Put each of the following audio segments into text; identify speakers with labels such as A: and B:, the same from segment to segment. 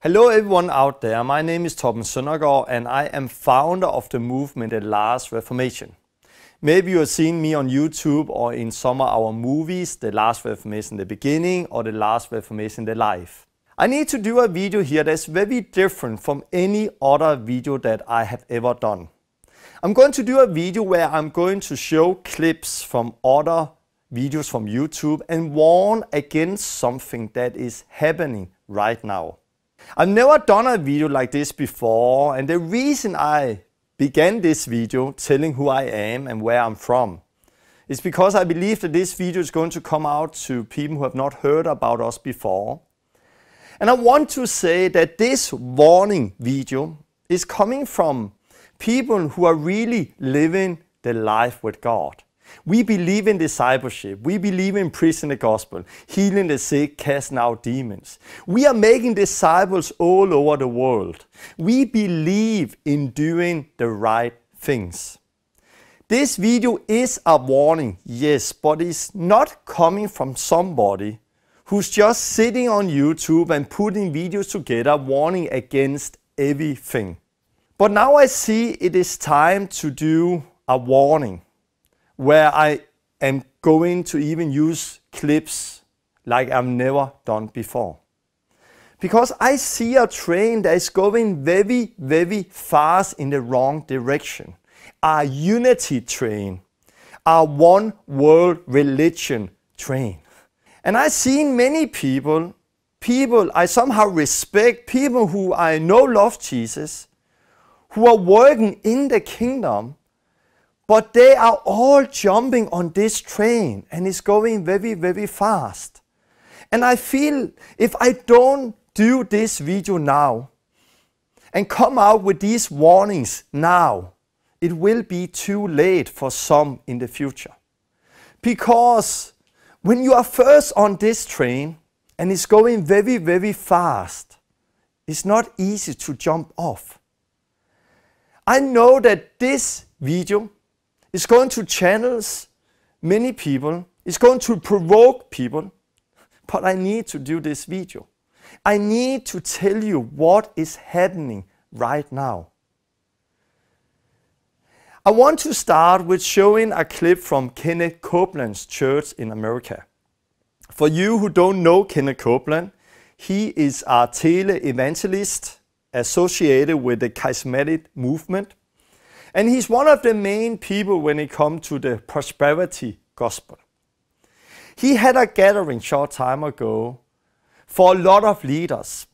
A: Hello everyone out there, my name is Torben Søndergaard and I am founder of the movement The Last Reformation. Maybe you have seen me on YouTube or in some of our movies, The Last Reformation The Beginning or The Last Reformation The Life. I need to do a video here that's very different from any other video that I have ever done. I'm going to do a video where I'm going to show clips from other videos from YouTube and warn against something that is happening right now. I've never done a video like this before and the reason I began this video telling who I am and where I'm from is because I believe that this video is going to come out to people who have not heard about us before. And I want to say that this warning video is coming from people who are really living the life with God. We believe in discipleship. We believe in preaching the gospel, healing the sick, casting out demons. We are making disciples all over the world. We believe in doing the right things. This video is a warning, yes, but it's not coming from somebody who's just sitting on YouTube and putting videos together warning against everything. But now I see it is time to do a warning where I am going to even use clips like I've never done before. Because I see a train that is going very, very fast in the wrong direction. A unity train, a one world religion train. And I've seen many people, people I somehow respect, people who I know love Jesus, who are working in the kingdom, but they are all jumping on this train and it's going very, very fast. And I feel if I don't do this video now and come out with these warnings now, it will be too late for some in the future. Because when you are first on this train and it's going very, very fast, it's not easy to jump off. I know that this video it's going to channel many people. It's going to provoke people. But I need to do this video. I need to tell you what is happening right now. I want to start with showing a clip from Kenneth Copeland's church in America. For you who don't know Kenneth Copeland, he is a tele evangelist associated with the charismatic movement. And he's one of the main people when it comes to the prosperity gospel. He had a gathering short time ago for a lot of leaders.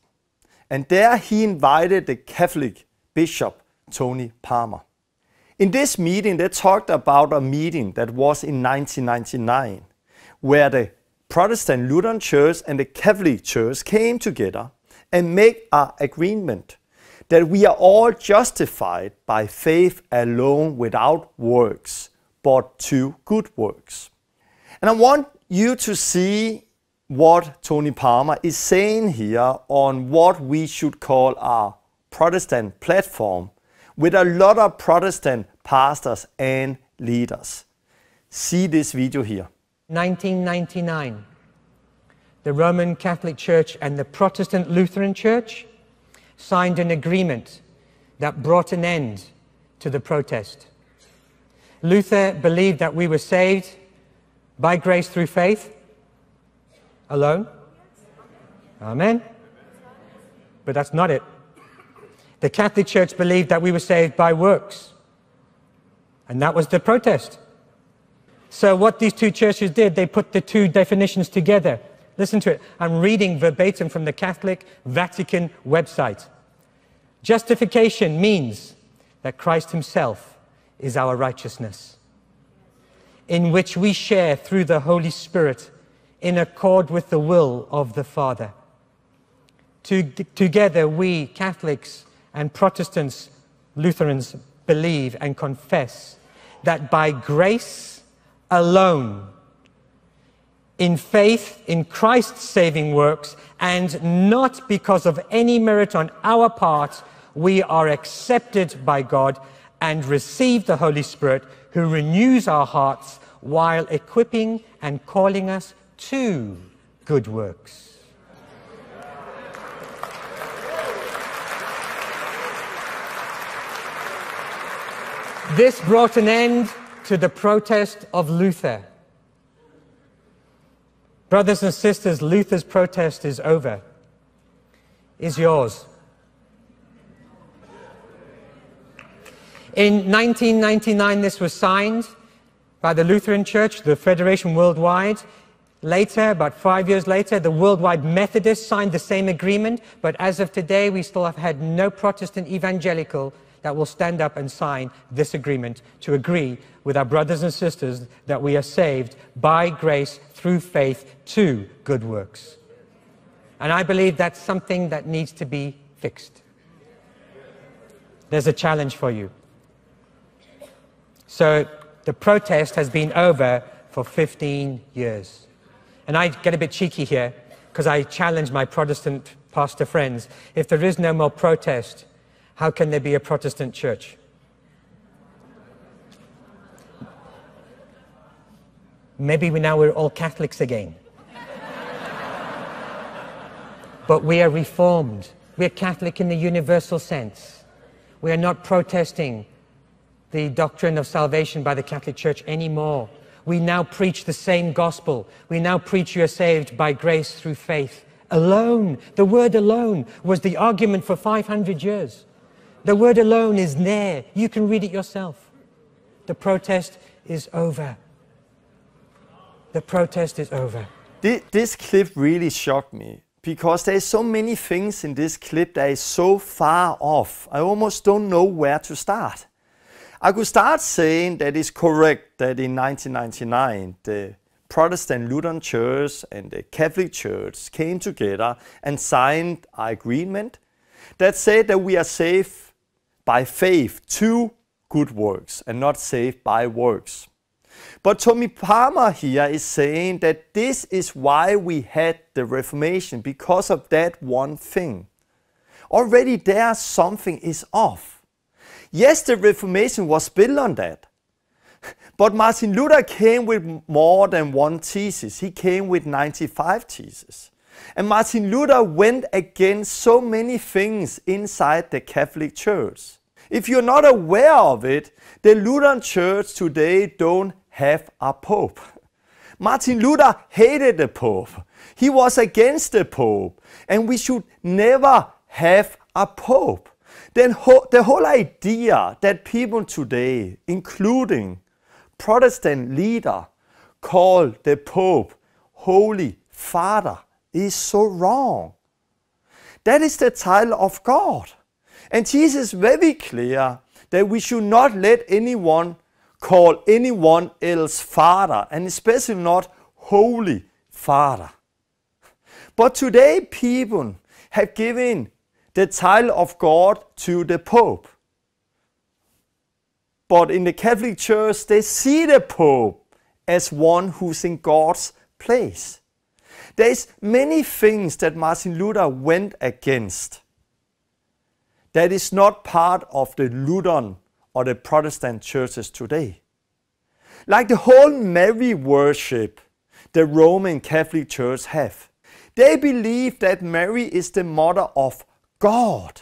A: And there he invited the Catholic bishop Tony Palmer. In this meeting, they talked about a meeting that was in 1999, where the Protestant Lutheran Church and the Catholic Church came together and made an agreement that we are all justified by faith alone without works, but to good works. And I want you to see what Tony Palmer is saying here on what we should call our Protestant platform with a lot of Protestant pastors and leaders. See this video here.
B: 1999, the Roman Catholic Church and the Protestant Lutheran Church signed an agreement that brought an end to the protest. Luther believed that we were saved by grace through faith alone. Amen. But that's not it. The Catholic Church believed that we were saved by works. And that was the protest. So, what these two churches did, they put the two definitions together Listen to it. I'm reading verbatim from the Catholic Vatican website. Justification means that Christ Himself is our righteousness, in which we share through the Holy Spirit in accord with the will of the Father. together, we Catholics and Protestants, Lutherans, believe and confess that by grace alone in faith in Christ's saving works and not because of any merit on our part, we are accepted by God and receive the Holy Spirit who renews our hearts while equipping and calling us to good works. This brought an end to the protest of Luther. Brothers and sisters, Luther's protest is over. Is yours. In 1999, this was signed by the Lutheran Church, the Federation Worldwide. Later, about five years later, the Worldwide Methodists signed the same agreement, but as of today, we still have had no Protestant evangelical that will stand up and sign this agreement to agree with our brothers and sisters that we are saved by grace through faith to good works. And I believe that's something that needs to be fixed. There's a challenge for you. So the protest has been over for 15 years. And I get a bit cheeky here because I challenge my Protestant pastor friends. If there is no more protest, how can there be a Protestant church? Maybe we now we're all Catholics again. But we are reformed. We are Catholic in the universal sense. We are not protesting the doctrine of salvation by the Catholic Church anymore. We now preach the same gospel. We now preach you are saved by grace through faith alone. The word alone was the argument for 500 years. The word alone is there. You can read it yourself. The protest is over. The protest is over.
A: This clip really shocked me because there is so many things in this clip that is so far off. I almost don't know where to start. I could start saying that it's correct that in 1999 the Protestant Lutheran Church and the Catholic Church came together and signed an agreement that said that we are saved by faith to good works and not saved by works. But Tommy Palmer here is saying that this is why we had the Reformation, because of that one thing. Already there something is off. Yes, the Reformation was built on that. But Martin Luther came with more than one thesis. He came with 95 theses. And Martin Luther went against so many things inside the Catholic Church. If you're not aware of it, the Lutheran Church today don't have a pope. Martin Luther hated the pope. He was against the pope. And we should never have a pope. Then ho the whole idea that people today, including Protestant leader, call the pope Holy Father is so wrong. That is the title of God. And Jesus is very clear that we should not let anyone call anyone else Father, and especially not Holy Father. But today, people have given the title of God to the Pope. But in the Catholic Church, they see the Pope as one who's in God's place. There's many things that Martin Luther went against that is not part of the Lutheran or the Protestant churches today. Like the whole Mary worship the Roman Catholic Church have. They believe that Mary is the mother of God.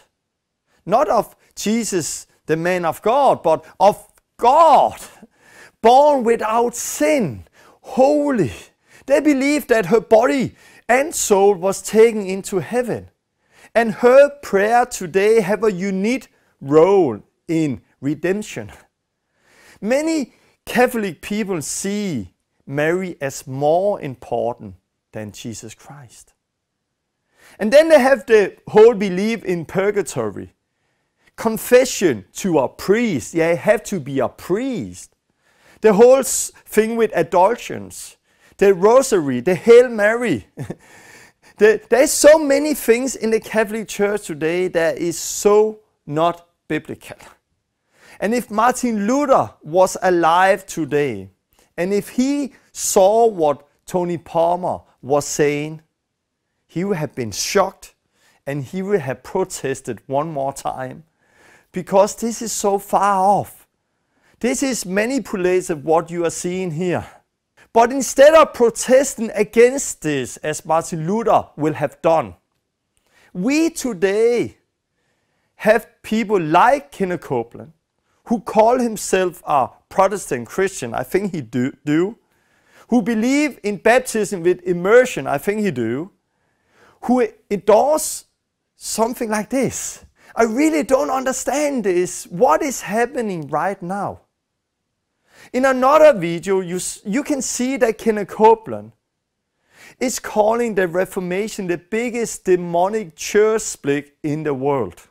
A: Not of Jesus, the man of God, but of God, born without sin, holy. They believe that her body and soul was taken into heaven. And her prayer today have a unique role in redemption. Many Catholic people see Mary as more important than Jesus Christ. And then they have the whole belief in purgatory. Confession to a priest. Yeah, have to be a priest. The whole thing with adultions, the rosary, the Hail Mary. the, there's so many things in the Catholic Church today that is so not biblical. And if Martin Luther was alive today, and if he saw what Tony Palmer was saying, he would have been shocked and he would have protested one more time because this is so far off. This is manipulative what you are seeing here. But instead of protesting against this, as Martin Luther will have done, we today have people like Kenneth Copeland, who call himself a Protestant Christian, I think he do, do, who believe in baptism with immersion, I think he do, who endorse something like this. I really don't understand this. What is happening right now? In another video, you, you can see that Kenneth Copeland is calling the Reformation the biggest demonic church split in the world.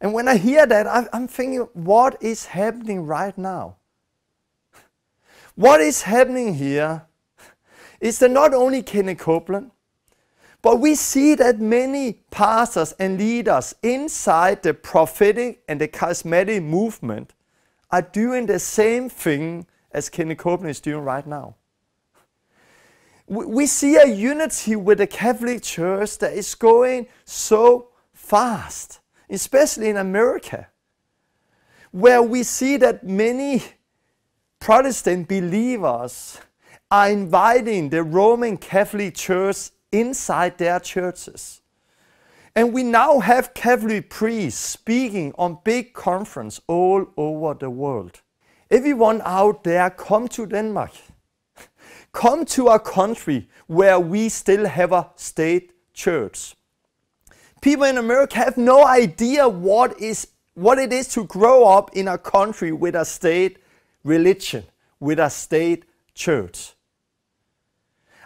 A: And when I hear that, I'm thinking, what is happening right now? What is happening here is that not only Kenneth Copeland, but we see that many pastors and leaders inside the prophetic and the charismatic movement are doing the same thing as Kenneth Copeland is doing right now. We see a unity with the Catholic Church that is going so fast especially in America, where we see that many Protestant believers are inviting the Roman Catholic Church inside their churches. And we now have Catholic priests speaking on big conferences all over the world. Everyone out there, come to Denmark. Come to a country where we still have a state church. People in America have no idea what is what it is to grow up in a country with a state religion, with a state church.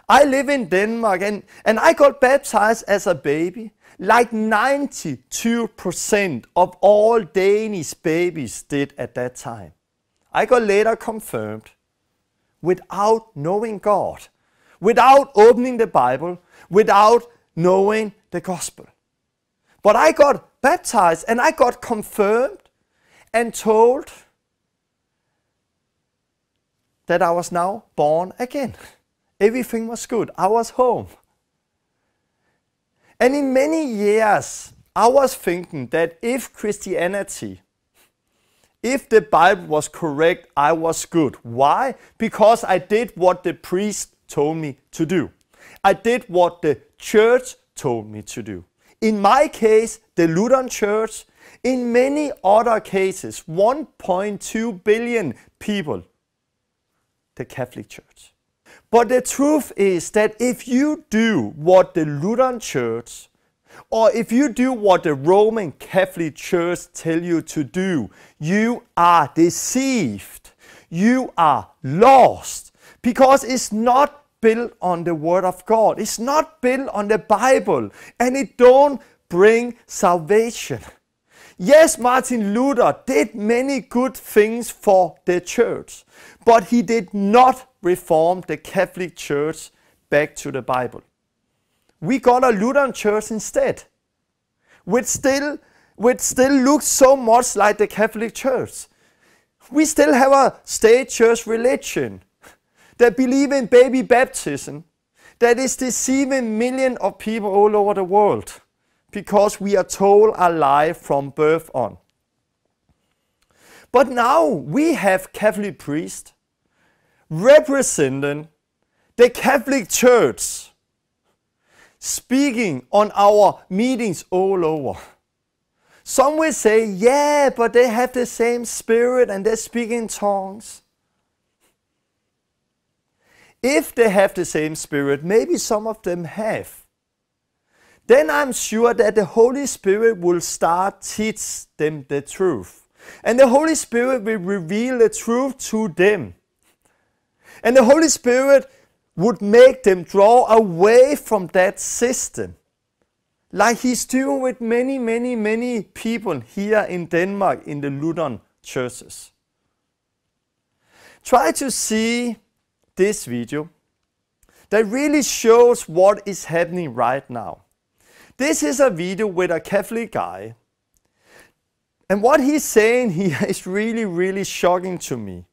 A: I live in Denmark and, and I got baptized as a baby. Like 92% of all Danish babies did at that time. I got later confirmed without knowing God, without opening the Bible, without knowing the gospel. But I got baptized and I got confirmed and told that I was now born again. Everything was good. I was home. And in many years, I was thinking that if Christianity, if the Bible was correct, I was good. Why? Because I did what the priest told me to do. I did what the church told me to do. In my case, the Lutheran Church. In many other cases, 1.2 billion people, the Catholic Church. But the truth is that if you do what the Lutheran Church or if you do what the Roman Catholic Church tell you to do, you are deceived. You are lost because it's not built on the Word of God. It's not built on the Bible, and it don't bring salvation. Yes, Martin Luther did many good things for the church, but he did not reform the Catholic Church back to the Bible. We got a Lutheran church instead, which still, which still looks so much like the Catholic Church. We still have a state church religion that believe in baby baptism that is deceiving millions of people all over the world because we are told a lie from birth on. But now we have Catholic priests representing the Catholic Church speaking on our meetings all over. Some will say, yeah, but they have the same spirit and they speak in tongues. If they have the same Spirit, maybe some of them have, then I'm sure that the Holy Spirit will start teach them the truth. And the Holy Spirit will reveal the truth to them. And the Holy Spirit would make them draw away from that system. Like he's doing with many, many, many people here in Denmark in the Lutheran churches. Try to see this video that really shows what is happening right now. This is a video with a Catholic guy. And what he's saying here is really, really shocking to me.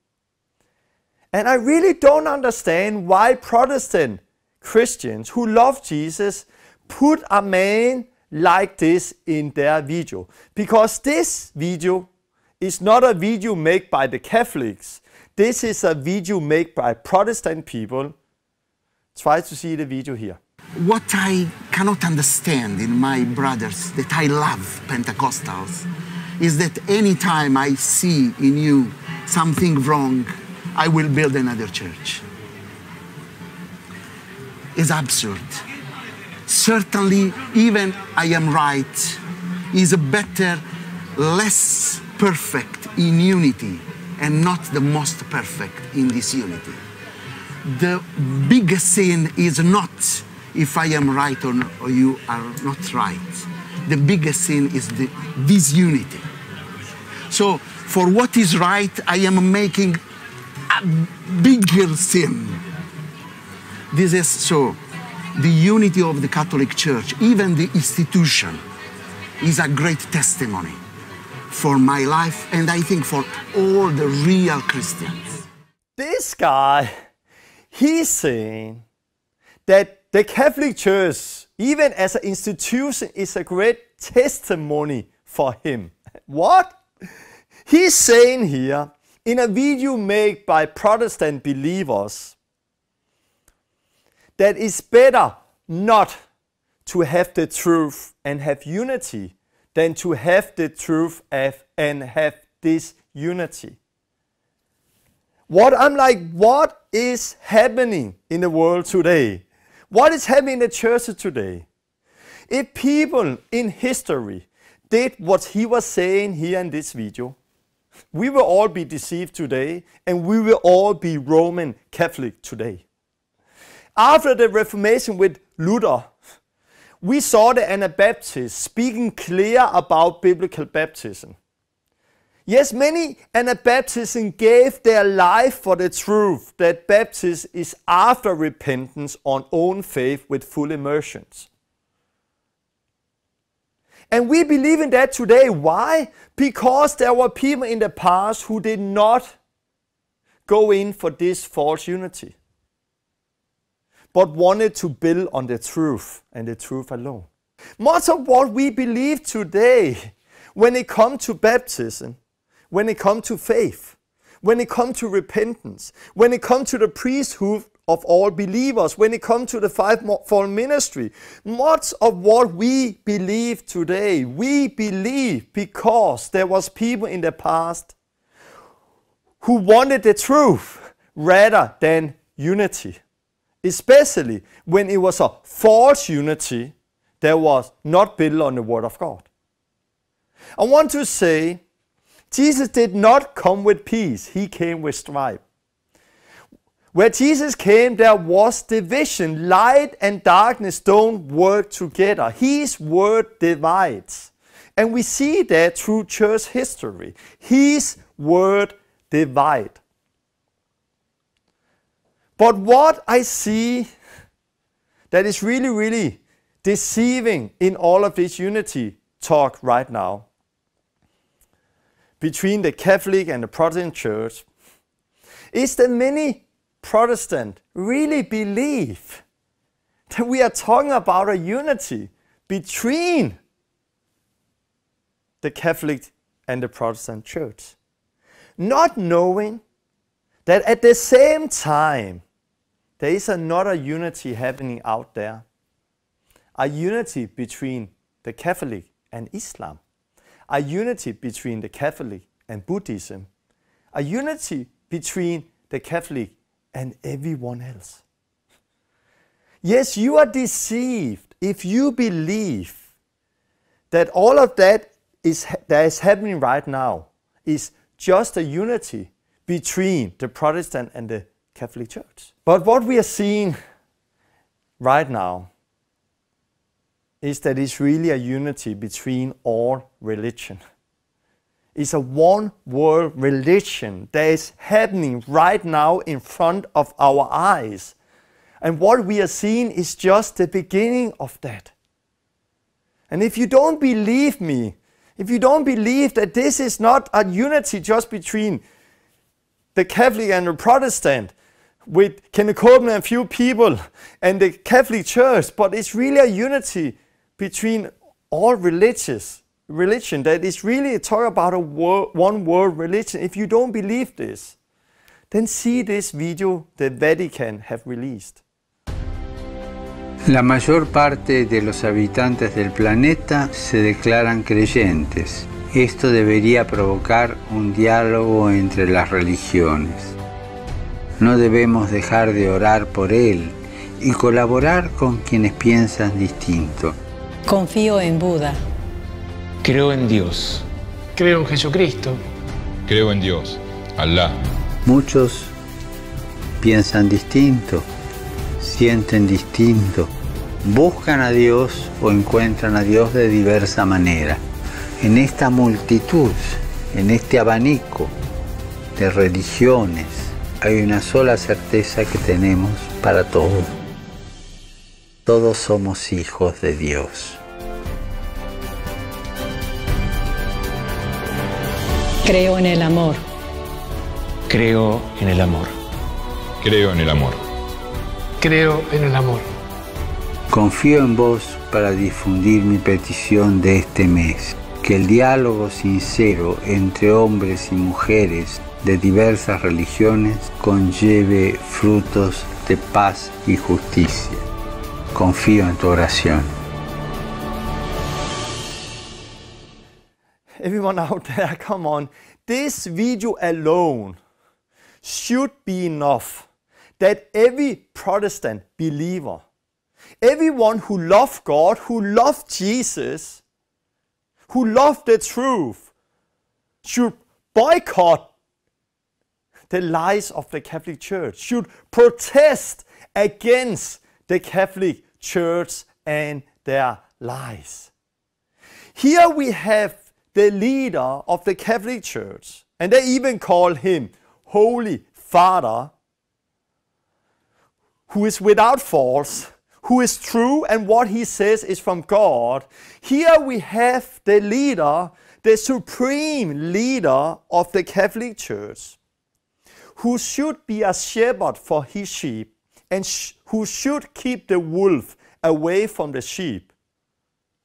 A: And I really don't understand why Protestant Christians who love Jesus put a man like this in their video. Because this video is not a video made by the Catholics. This is a video made by Protestant people. Try to see the video here. What I cannot understand in my brothers that I love Pentecostals is that any time I see in you something wrong, I will build another church. It's absurd. Certainly, even I am right, is a better, less perfect in unity and not the most perfect in this unity. The
B: biggest sin is not if I am right or, no, or you are not right.
A: The biggest sin is the disunity. So for what is right, I am making a bigger sin. This is so. The unity of the Catholic Church, even the institution, is a great testimony for my life, and I think for all the real Christians. This guy, he's saying that the Catholic Church, even as an institution, is a great testimony for him. What? He's saying here in a video made by Protestant believers that it's better not to have the truth and have unity than to have the truth and have this unity. What I'm like, what is happening in the world today? What is happening in the church today? If people in history did what he was saying here in this video, we will all be deceived today and we will all be Roman Catholic today. After the Reformation with Luther, we saw the Anabaptists speaking clear about biblical baptism. Yes, many Anabaptists gave their life for the truth that baptism is after repentance on own faith with full immersions. And we believe in that today. Why? Because there were people in the past who did not go in for this false unity but wanted to build on the truth and the truth alone. Much of what we believe today when it comes to baptism, when it comes to faith, when it comes to repentance, when it comes to the priesthood of all believers, when it comes to the fivefold ministry, much of what we believe today, we believe because there was people in the past who wanted the truth rather than unity especially when it was a false unity that was not built on the Word of God. I want to say Jesus did not come with peace, he came with strife. Where Jesus came, there was division. Light and darkness don't work together. His word divides. And we see that through church history. His word divide. But what I see that is really, really deceiving in all of this unity talk right now between the Catholic and the Protestant Church is that many Protestant really believe that we are talking about a unity between the Catholic and the Protestant Church, not knowing that at the same time, there is another unity happening out there a unity between the Catholic and Islam, a unity between the Catholic and Buddhism, a unity between the Catholic and everyone else. Yes, you are deceived if you believe that all of that is, that is happening right now is just a unity between the Protestant and the Catholic Church. But what we are seeing right now is that it's really a unity between all religion. It's a one world religion that is happening right now in front of our eyes. And what we are seeing is just the beginning of that. And if you don't believe me, if you don't believe that this is not a unity just between the Catholic and the Protestant with Kenneth Copeland and few people and the Catholic Church, but it's really a unity between all religious religion that is really a talk about a one world religion. If you don't believe this, then see this video that Vatican have released.
C: La mayor parte de los habitantes del planeta se declaran creyentes. Esto debería provocar un diálogo entre las religiones. No debemos dejar de orar por Él y colaborar con quienes piensan distinto. Confío en Buda. Creo en Dios. Creo en Jesucristo. Creo en Dios, Alá. Muchos piensan distinto, sienten distinto, buscan a Dios o encuentran a Dios de diversa manera en esta multitud, en este abanico de religiones, hay una sola certeza que tenemos para todos. Todos somos hijos de Dios. Creo en el amor. Creo en el amor. Creo en el amor. Creo en el amor. Confío en vos para difundir mi petición de este mes que el diálogo sincero entre hombres y mujeres de diversas religiones conlleve frutos de paz y justicia. Confío en tu oración.
A: Everyone out there, come on. This video alone should be enough that every Protestant believer, everyone who loves God, who loves Jesus, who love the truth should boycott the lies of the Catholic Church, should protest against the Catholic Church and their lies. Here we have the leader of the Catholic Church, and they even call him Holy Father, who is without faults who is true and what he says is from God. Here we have the leader, the supreme leader of the Catholic Church, who should be a shepherd for his sheep and sh who should keep the wolf away from the sheep,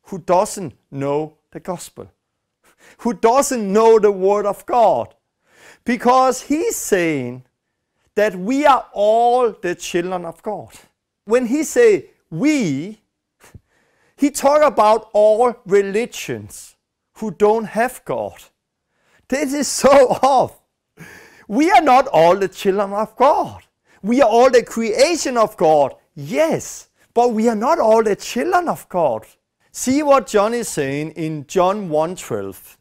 A: who doesn't know the gospel, who doesn't know the word of God. Because he's saying that we are all the children of God when he say we, he talk about all religions who don't have God. This is so off. We are not all the children of God. We are all the creation of God, yes, but we are not all the children of God. See what John is saying in John 1:12.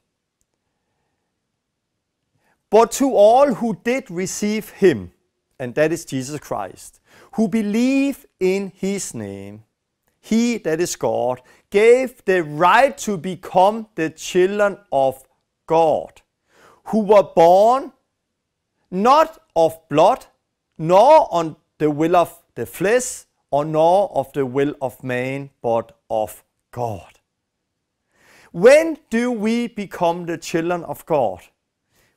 A: But to all who did receive him, and that is Jesus Christ, who believe in his name. He, that is God, gave the right to become the children of God, who were born not of blood, nor on the will of the flesh, or nor of the will of man, but of God. When do we become the children of God?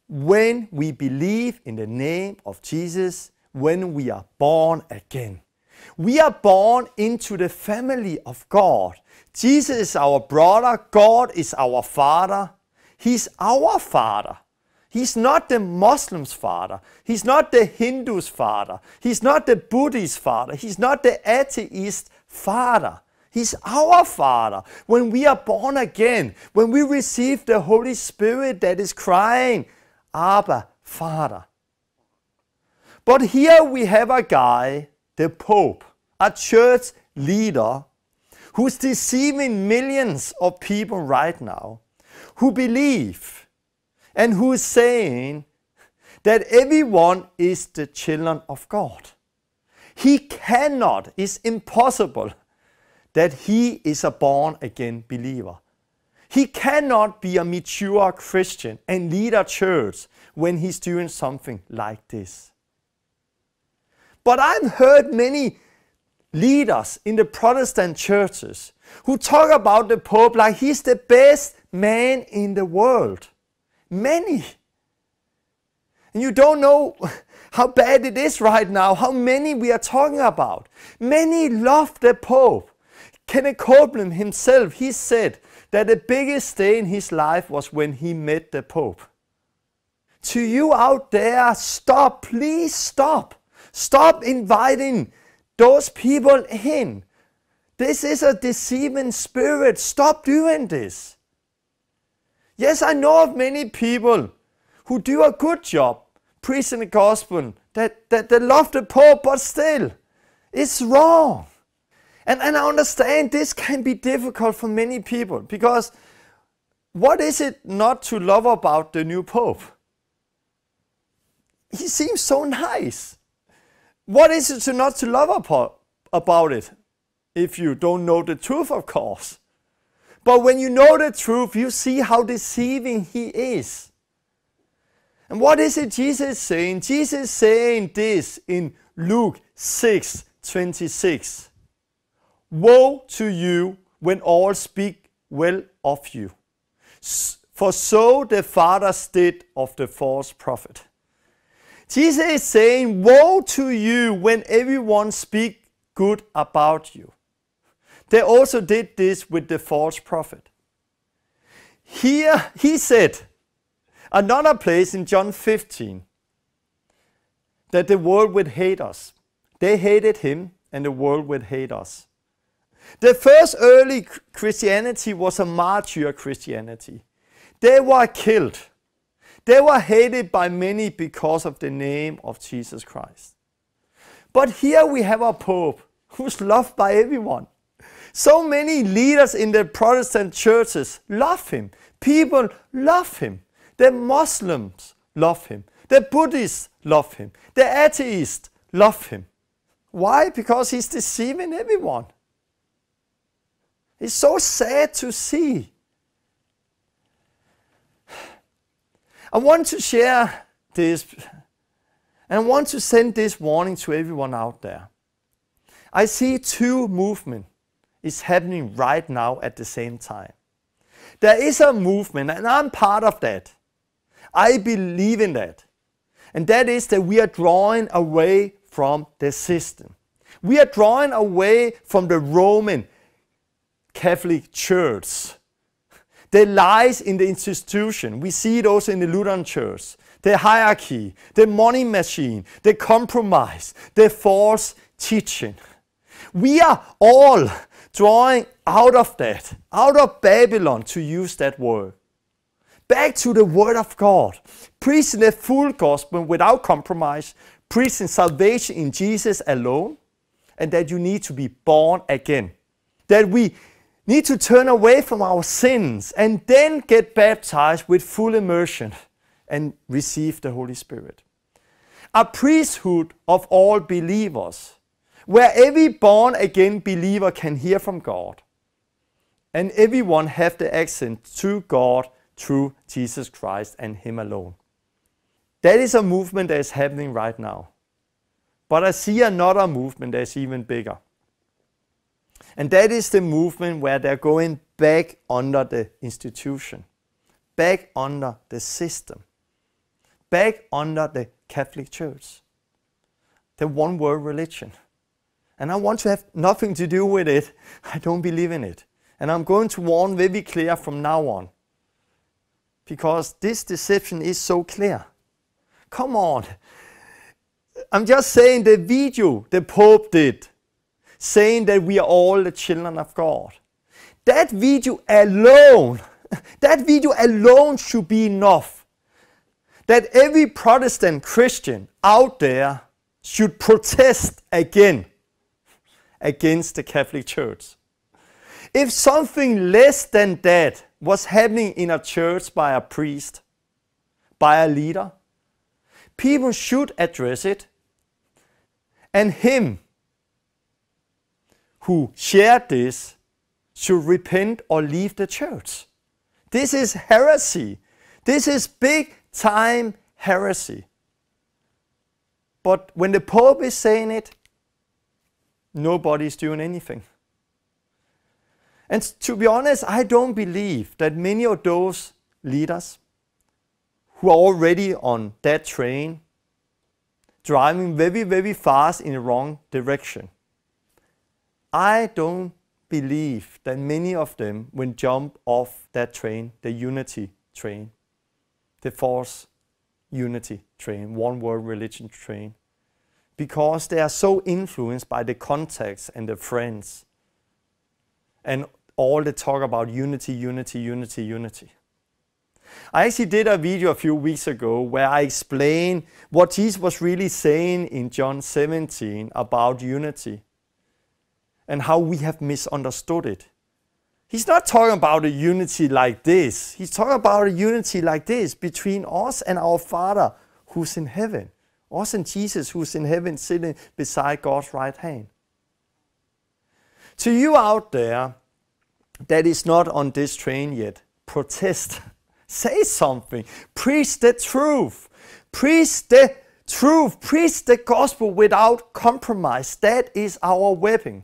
A: When we believe in the name of Jesus when we are born again. We are born into the family of God. Jesus is our brother, God is our father. He's our father. He's not the Muslim's father. He's not the Hindu's father. He's not the Buddhist father. He's not the atheist father. He's our Father. When we are born again, when we receive the Holy Spirit that is crying, Abba, Father, but here we have a guy, the Pope, a church leader, who's deceiving millions of people right now who believe and who is saying that everyone is the children of God. He cannot, it's impossible that he is a born again believer. He cannot be a mature Christian and lead a church when he's doing something like this. But I've heard many leaders in the Protestant churches who talk about the Pope like he's the best man in the world. Many. And you don't know how bad it is right now, how many we are talking about. Many love the Pope. Kenneth Copeland himself, he said that the biggest day in his life was when he met the Pope. To you out there, stop, please stop. Stop inviting those people in. This is a deceiving spirit. Stop doing this. Yes, I know of many people who do a good job preaching the gospel, that, that they love the pope, but still, it's wrong. And, and I understand this can be difficult for many people because what is it not to love about the new pope? He seems so nice. What is it to not to love about it? If you don't know the truth, of course. But when you know the truth, you see how deceiving he is. And what is it Jesus is saying? Jesus is saying this in Luke 6 26. Woe to you when all speak well of you, for so the fathers did of the false prophet. Jesus is saying, Woe to you when everyone speak good about you. They also did this with the false prophet. Here he said, another place in John 15, that the world would hate us. They hated him, and the world would hate us. The first early Christianity was a martyr Christianity. They were killed they were hated by many because of the name of Jesus Christ. But here we have our Pope, who's loved by everyone. So many leaders in the Protestant churches love him. People love him. The Muslims love him. The Buddhists love him. The atheists love him. Why? Because he's deceiving everyone. It's so sad to see. I want to share this and I want to send this warning to everyone out there. I see two movement is happening right now at the same time. There is a movement, and I'm part of that. I believe in that. And that is that we are drawing away from the system. We are drawing away from the Roman Catholic Church they lies in the institution. We see it also in the Lutheran church. The hierarchy, the money machine, the compromise, the false teaching. We are all drawing out of that, out of Babylon, to use that word. Back to the Word of God, preaching the full gospel without compromise, preaching salvation in Jesus alone, and that you need to be born again. That we need to turn away from our sins and then get baptized with full immersion and receive the Holy Spirit. A priesthood of all believers, where every born again believer can hear from God and everyone have the access to God through Jesus Christ and Him alone. That is a movement that is happening right now. But I see another movement that is even bigger. And that is the movement where they're going back under the institution, back under the system, back under the Catholic Church, the one world religion. And I want to have nothing to do with it. I don't believe in it. And I'm going to warn very clear from now on. Because this deception is so clear. Come on. I'm just saying the video the Pope did saying that we are all the children of God. That video alone, that video alone should be enough that every Protestant Christian out there should protest again against the Catholic Church. If something less than that was happening in a church by a priest, by a leader, people should address it. And him who share this should repent or leave the church. This is heresy. This is big time heresy. But when the Pope is saying it, nobody's doing anything. And to be honest, I don't believe that many of those leaders who are already on that train driving very, very fast in the wrong direction I don't believe that many of them will jump off that train, the unity train, the force unity train, one world religion train, because they are so influenced by the contacts and the friends and all the talk about unity, unity, unity, unity. I actually did a video a few weeks ago where I explained what Jesus was really saying in John 17 about unity and how we have misunderstood it. He's not talking about a unity like this. He's talking about a unity like this between us and our Father who's in heaven, us and Jesus who's in heaven sitting beside God's right hand. To you out there that is not on this train yet, protest. Say something. Preach the truth. Preach the truth. Preach the gospel without compromise. That is our weapon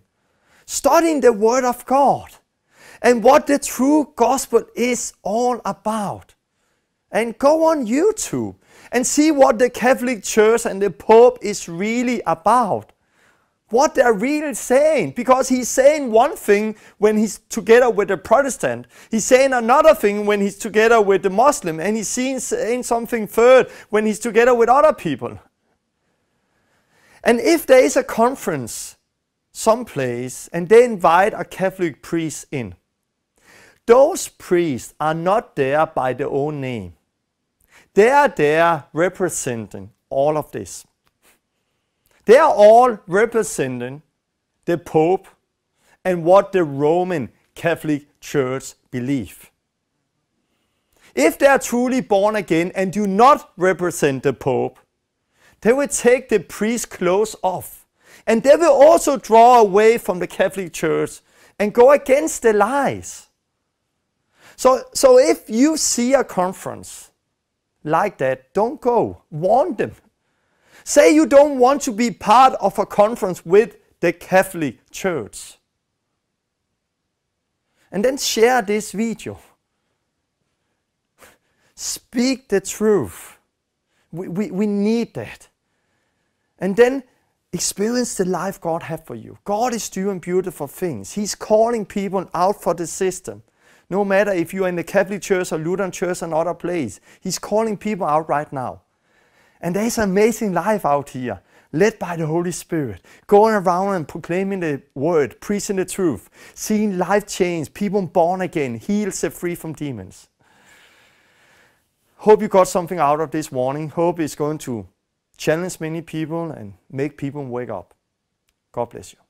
A: studying the Word of God and what the true gospel is all about. And go on YouTube and see what the Catholic Church and the Pope is really about. What they're really saying, because he's saying one thing when he's together with a Protestant, he's saying another thing when he's together with the Muslim, and he's saying something third when he's together with other people. And if there is a conference someplace and they invite a Catholic priest in. Those priests are not there by their own name. They are there representing all of this. They are all representing the Pope and what the Roman Catholic Church believe. If they are truly born again and do not represent the Pope, they will take the priest's clothes off and they will also draw away from the Catholic Church and go against the lies. So, so if you see a conference like that, don't go. Warn them. Say you don't want to be part of a conference with the Catholic Church. And then share this video. Speak the truth. We, we, we need that. And then Experience the life God has for you. God is doing beautiful things. He's calling people out for the system. No matter if you're in the Catholic Church or Lutheran Church or another place, He's calling people out right now. And there's amazing life out here, led by the Holy Spirit, going around and proclaiming the word, preaching the truth, seeing life change, people born again, healed, set free from demons. Hope you got something out of this warning. Hope it's going to challenge many people and make people wake up. God bless you.